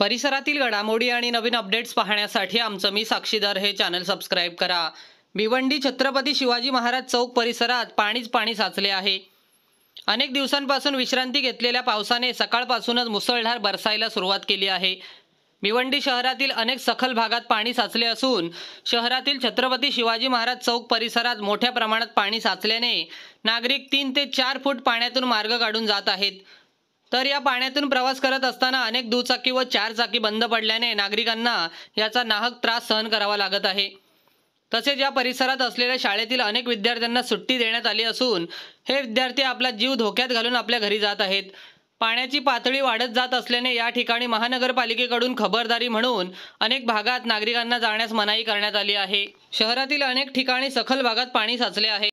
परिसरातील घडामोडी आणि नवीन अपडेट्स पाहण्यासाठी आमचं मी साक्षीदार हे चॅनल सबस्क्राईब करा भिवंडी छत्रपती शिवाजी महाराज चौक परिसरात पाणीच पाणी साचले आहे अनेक दिवसांपासून विश्रांती घेतलेल्या पावसाने सकाळपासूनच मुसळधार बरसायला सुरुवात केली आहे भिवंडी शहरातील अनेक सखल भागात पाणी साचले असून शहरातील छत्रपती शिवाजी महाराज चौक परिसरात मोठ्या प्रमाणात पाणी साचल्याने नागरिक तीन ते चार फूट पाण्यातून मार्ग काढून जात आहेत तर या पाण्यातून प्रवास करत असताना अनेक दुचाकी व चार चाकी बंद पडल्याने नागरिकांना याचा नाहक त्रास सहन करावा लागत आहे तसेच या परिसरात असलेल्या शाळेतील अनेक विद्यार्थ्यांना सुट्टी देण्यात आली असून हे विद्यार्थी आपला जीव धोक्यात घालून आपल्या घरी जात आहेत पाण्याची पातळी वाढत जात असल्याने या ठिकाणी महानगरपालिकेकडून खबरदारी म्हणून अनेक भागात नागरिकांना जाण्यास मनाई करण्यात आली आहे शहरातील अनेक ठिकाणी सखल भागात पाणी साचले आहे